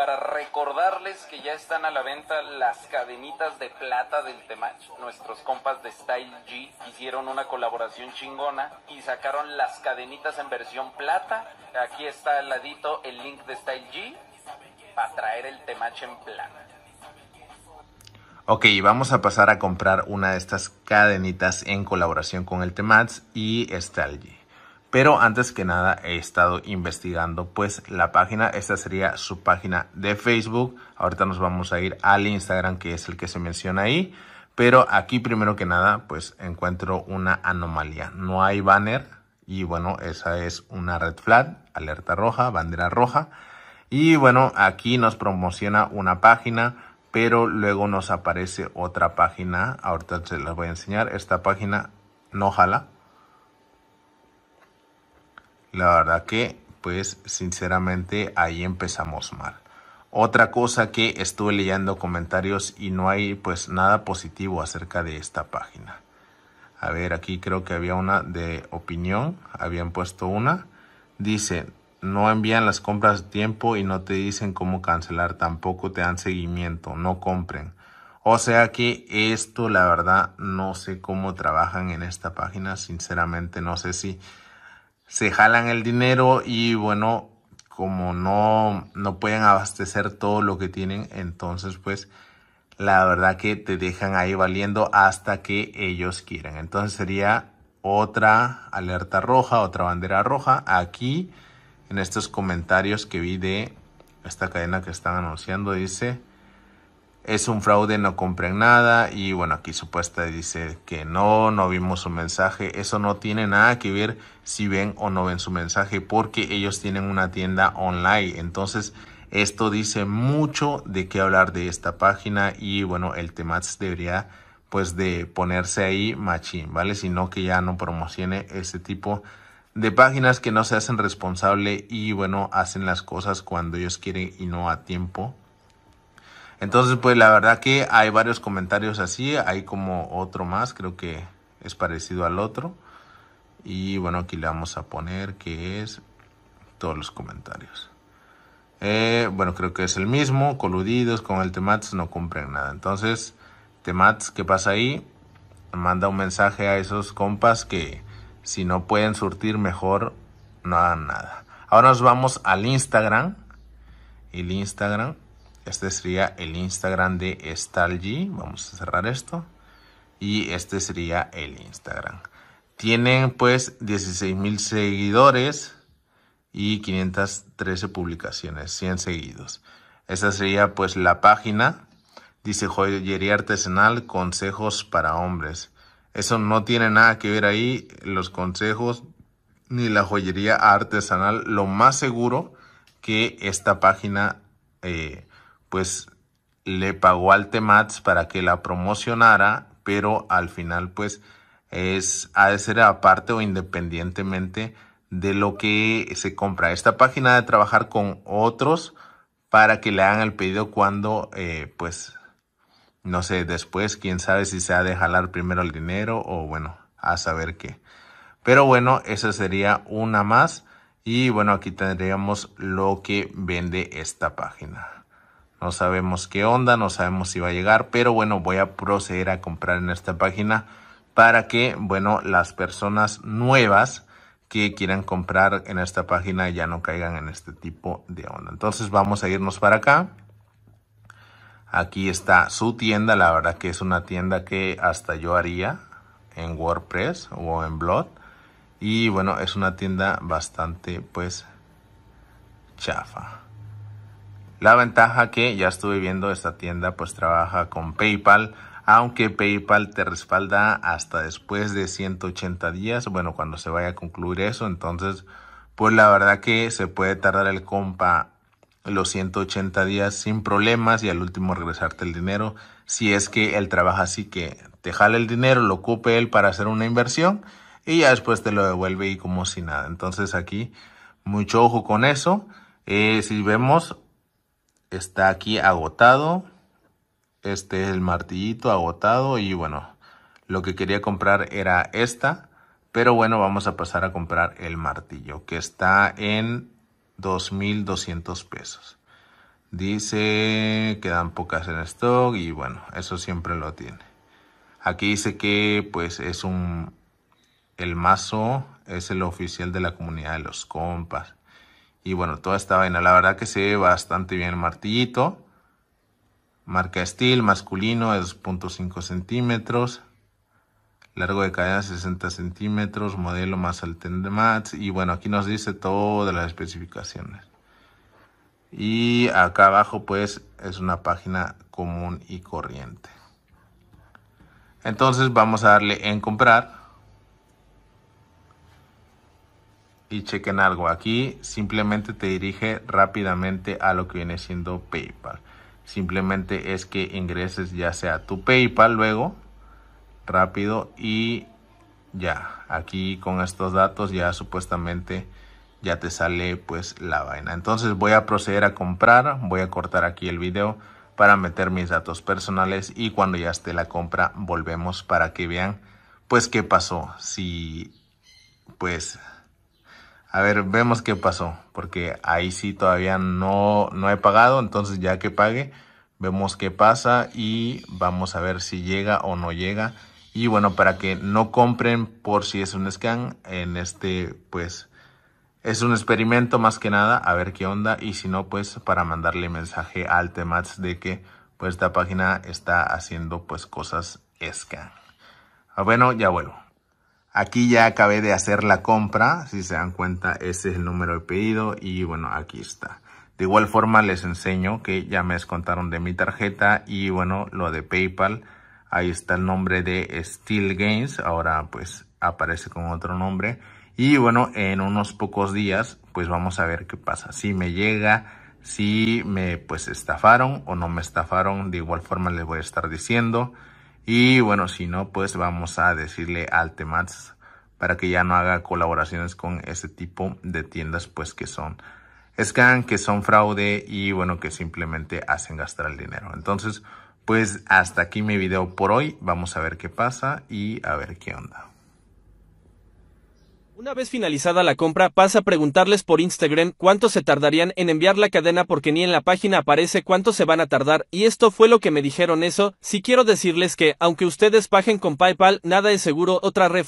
para recordarles que ya están a la venta las cadenitas de plata del Temach. Nuestros compas de Style G hicieron una colaboración chingona y sacaron las cadenitas en versión plata. Aquí está al ladito el link de Style G para traer el Temach en plata. Ok, vamos a pasar a comprar una de estas cadenitas en colaboración con el Temach y Style G. Pero antes que nada he estado investigando pues la página, esta sería su página de Facebook. Ahorita nos vamos a ir al Instagram que es el que se menciona ahí. Pero aquí primero que nada pues encuentro una anomalía. No hay banner y bueno esa es una red flag, alerta roja, bandera roja. Y bueno aquí nos promociona una página pero luego nos aparece otra página. Ahorita se las voy a enseñar. Esta página no jala la verdad que, pues sinceramente, ahí empezamos mal. Otra cosa que estuve leyendo comentarios y no hay pues nada positivo acerca de esta página. A ver, aquí creo que había una de opinión, habían puesto una. Dice, no envían las compras a tiempo y no te dicen cómo cancelar, tampoco te dan seguimiento, no compren. O sea que esto la verdad no sé cómo trabajan en esta página, sinceramente no sé si se jalan el dinero y bueno, como no, no pueden abastecer todo lo que tienen, entonces pues la verdad que te dejan ahí valiendo hasta que ellos quieran. Entonces sería otra alerta roja, otra bandera roja aquí en estos comentarios que vi de esta cadena que están anunciando. Dice, es un fraude, no compren nada. Y bueno, aquí supuesta dice que no, no vimos su mensaje. Eso no tiene nada que ver si ven o no ven su mensaje porque ellos tienen una tienda online. Entonces, esto dice mucho de qué hablar de esta página y bueno, el tema debería pues de ponerse ahí machín, ¿vale? Sino que ya no promocione ese tipo de páginas que no se hacen responsable y bueno, hacen las cosas cuando ellos quieren y no a tiempo entonces, pues la verdad que hay varios comentarios así, hay como otro más, creo que es parecido al otro. Y bueno, aquí le vamos a poner que es todos los comentarios. Eh, bueno, creo que es el mismo, coludidos con el Temats no compren nada. Entonces, Temats, ¿qué pasa ahí? Manda un mensaje a esos compas que si no pueden surtir mejor, no hagan nada. Ahora nos vamos al Instagram. El Instagram este sería el Instagram de Stalgy. Vamos a cerrar esto. Y este sería el Instagram. Tienen pues 16,000 seguidores y 513 publicaciones, 100 seguidos. Esta sería pues la página. Dice joyería artesanal, consejos para hombres. Eso no tiene nada que ver ahí, los consejos ni la joyería artesanal. Lo más seguro que esta página eh, pues le pagó al Temats para que la promocionara, pero al final pues es ha de ser aparte o independientemente de lo que se compra. Esta página de trabajar con otros para que le hagan el pedido cuando eh, pues no sé, después quién sabe si se ha de jalar primero el dinero o bueno, a saber qué. Pero bueno, esa sería una más. Y bueno, aquí tendríamos lo que vende esta página. No sabemos qué onda, no sabemos si va a llegar, pero bueno, voy a proceder a comprar en esta página para que, bueno, las personas nuevas que quieran comprar en esta página ya no caigan en este tipo de onda. Entonces vamos a irnos para acá. Aquí está su tienda, la verdad que es una tienda que hasta yo haría en WordPress o en Blog. Y bueno, es una tienda bastante pues chafa. La ventaja que ya estuve viendo esta tienda pues trabaja con PayPal, aunque PayPal te respalda hasta después de 180 días, bueno, cuando se vaya a concluir eso, entonces pues la verdad que se puede tardar el compa los 180 días sin problemas y al último regresarte el dinero si es que él trabaja así que te jale el dinero, lo ocupe él para hacer una inversión y ya después te lo devuelve y como si nada. Entonces aquí mucho ojo con eso. Eh, si vemos está aquí agotado. Este es el martillito agotado y bueno, lo que quería comprar era esta. Pero bueno, vamos a pasar a comprar el martillo que está en 2.200 pesos. Dice que quedan pocas en stock y bueno, eso siempre lo tiene. Aquí dice que pues es un... El mazo es el oficial de la comunidad de los compas. Y bueno, toda esta vaina, la verdad que se ve bastante bien el martillito. Marca Steel, masculino, es 2.5 centímetros. Largo de cadena 60 centímetros, modelo más mats. Y bueno, aquí nos dice todas las especificaciones. Y acá abajo pues es una página común y corriente. Entonces vamos a darle en comprar. y chequen algo. Aquí simplemente te dirige rápidamente a lo que viene siendo PayPal. Simplemente es que ingreses ya sea tu PayPal luego, rápido y ya. Aquí con estos datos ya supuestamente ya te sale pues la vaina. Entonces voy a proceder a comprar, voy a cortar aquí el video para meter mis datos personales y cuando ya esté la compra volvemos para que vean pues qué pasó. Si pues a ver, vemos qué pasó, porque ahí sí todavía no, no he pagado, entonces ya que pague, vemos qué pasa y vamos a ver si llega o no llega. Y bueno, para que no compren por si es un scan, en este pues es un experimento más que nada, a ver qué onda. Y si no, pues para mandarle mensaje al tematz de que pues esta página está haciendo pues cosas scan. Ah, bueno, ya vuelvo. Aquí ya acabé de hacer la compra, si se dan cuenta, ese es el número de pedido y bueno, aquí está. De igual forma les enseño que ya me descontaron de mi tarjeta y bueno, lo de PayPal. Ahí está el nombre de Steel Games, ahora pues aparece con otro nombre. Y bueno, en unos pocos días pues vamos a ver qué pasa. Si me llega, si me pues estafaron o no me estafaron, de igual forma les voy a estar diciendo. Y bueno, si no, pues vamos a decirle al Temats para que ya no haga colaboraciones con ese tipo de tiendas, pues que son scan, que son fraude y bueno, que simplemente hacen gastar el dinero. Entonces, pues hasta aquí mi video por hoy. Vamos a ver qué pasa y a ver qué onda. Una vez finalizada la compra, pasa a preguntarles por Instagram cuánto se tardarían en enviar la cadena porque ni en la página aparece cuánto se van a tardar y esto fue lo que me dijeron eso, si quiero decirles que, aunque ustedes paguen con PayPal, nada es seguro, otra red